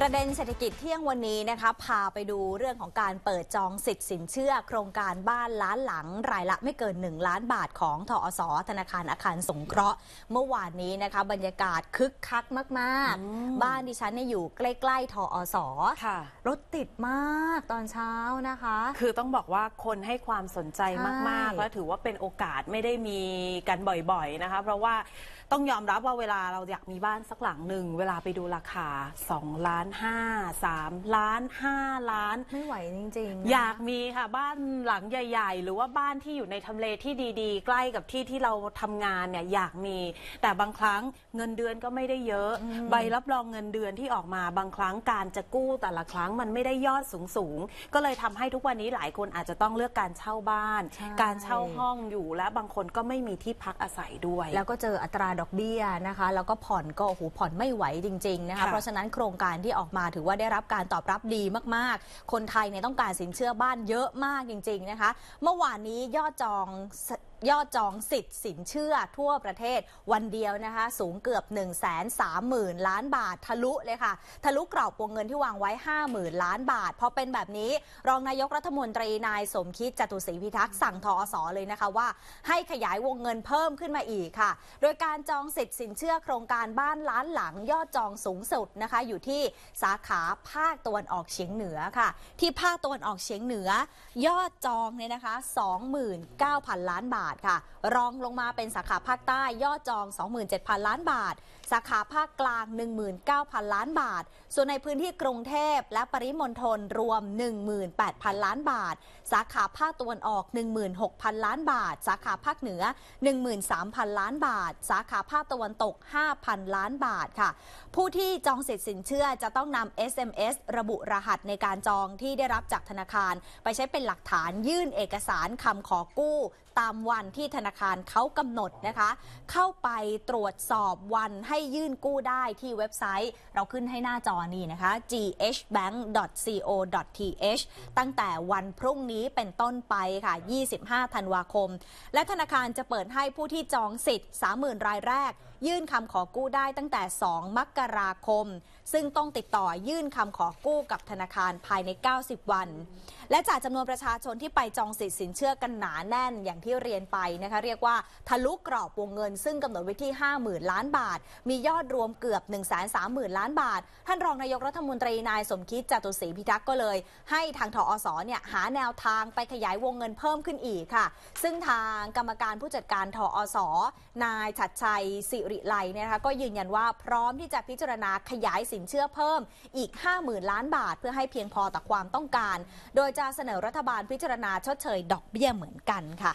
ประเด็นเศรษฐกิจเที่ยงวันนี้นะคะพาไปดูเรื่องของการเปิดจองสิทธิ์สินเชื่อ โครงการบ้านล้านหลัง รายละไม่เกิน1ล้านบาทของทอส ธนาคารอาคารสงเคราะห์ เมื่อวานนี้นะคะบรรยากาศคึกคักมากๆ บ้านดิฉันเนี่ยอยู่ใกล้ๆทอสรถติดมากตอนเช้านะคะ คือต้องบอกว่าคนให้ความสนใจมากๆและถือว่าเป็นโอกาสไม่ได้มีกันบ่อยๆ นะคะเพราะว่าต้องยอมรับว่าเวลาเราอยากมีบ้านสักหลังหนึ่งเวลาไปดูราคา2ล้าน5 3ล้าน5ล้านไม่ไหวจริงๆอยากมีค่ะบ้านหลังใหญ่ ๆ หรือว่าบ้านที่อยู่ในทำเลที่ดี ๆ ใกล้กับที่ที่เราทำงานเนี่ยอยากมี แต่บางครั้งเงินเดือนก็ไม่ได้เยอะ ใบรับรองเงินเดือนที่ออกมาบางครั้งการจะกู้แต่ละครั้งมันไม่ได้ยอดสูงๆก็เลยทำให้ทุกวันนี้หลายคนอาจจะต้องเลือกการเช่าบ้าน การเช่าห้องอยู่และบางคนก็ไม่มีที่พักอาศัยด้วย แล้วก็เจออัตราดอกเบี้ยนะคะแล้วก็ผ่อนก็โอ้โหผ่อนไม่ไหวจริงๆนะคะคะเพราะฉะนั้นโครงการที่ออกมาถือว่าได้รับการตอบรับดีมากๆ คนไทยเนี่ยต้องการสินเชื่อบ้านเยอะมากจริงๆนะคะเมื่อวานนี้ยอดจองยอดจองสิทธิ์สินเชื่อทั่วประเทศวันเดียวนะคะสูงเกือบ 1 3 0 0 0 0 ล้านบาททะลุเลยค่ะทะลุกรอบวงเงินที่วางไว้ 50,000 ล้านบาทพอเป็นแบบนี้ รองนายกรัฐมนตรีนายสมคิดจตุศรีพิทักษ์ สั่งทอสอเลยนะคะว่า ให้ขยายวงเงินเพิ่มขึ้นมาอีกค่ะ โดยการจองสิทธิ์สินเชื่อโครงการบ้านล้านหลัง ยอดจองสูงสุดนะคะอยู่ที่สาขาภาคตะวันออกเฉียงเหนือค่ะ ที่ภาคตะวันออกเฉียงเหนือ ยอดจองเนี่ยนะคะ29,000 ล้านบาทาทค่ะรองลงมาเป็นสาขาภาคใต้ยอดจอง 27,000 ล้านบาท สาขาภาคกลาง 19,000 ล้านบาท ส่วนในพื้นที่กรุงเทพและปริมณฑลรวม 18,000 ล้านบาท สาขาภาคตะวันออก 16,000ล้านบาท สาขาภาคเหนือ 13,000ล้านบาท สาขาภาคตะวันตก 5,000 ล้านบาทค่ะ ผู้ที่จองสิทธิ์สินเชื่อจะต้องนำ SMS ระบุรหัสในการจองที่ได้รับจากธนาคาร ไปใช้เป็นหลักฐานยื่นเอกสารคำขอกู้ตามวันที่ธนาคารเขากำหนดนะคะ เข้าไปตรวจสอบวันให้ยื่นกู้ได้ที่เว็บไซต์ เราขึ้นให้หน้าจอนี่นะคะ ghbank.co.th ตั้งแต่วันพรุ่งนี้เป็นต้นไปค่ะ 25 ธันวาคม และธนาคารจะเปิดให้ผู้ที่จองสิทธิ์ 30,000รายแรก ยื่นคำขอกู้ได้ตั้งแต่ 2 มกราคม ซึ่งต้องติดต่อยื่นคำขอกู้กับธนาคารภายใน 90 วัน และจากจำนวนประชาชนที่ไปจองสิทธิ์สินเชื่อกันหนาแน่น อย่างที่ที่เรียนไปนะคะเรียกว่าทะลุกรอบวงเงินซึ่งกำหนดไว้ที่ 50,000ล้านบาท มียอดรวมเกือบ 1 3 0 0 0 0 ล้านบาท ท่านรองนายกรัฐมนตรีนายสมคิดจตุศรีพิทักษ์ก็เลย ให้ทางทออสเนี่ยหาแนวทางไปขยายวงเงินเพิ่มขึ้นอีกค่ะ ซึ่งทางกรรมการผู้จัดการทออสนายชัดชัยสิริไลนะคะก็ยืนยันว่าพร้อมที่จะพิจารณาขยายสินเชื่อเพิ่ม อีก50,000ล้านบาทเพื่อให้เพียงพอต่อความต้องการ โดยจะเสนอรัฐบาลพิจารณาชดเชยดอกเบี้ยเหมือนกันค่ะ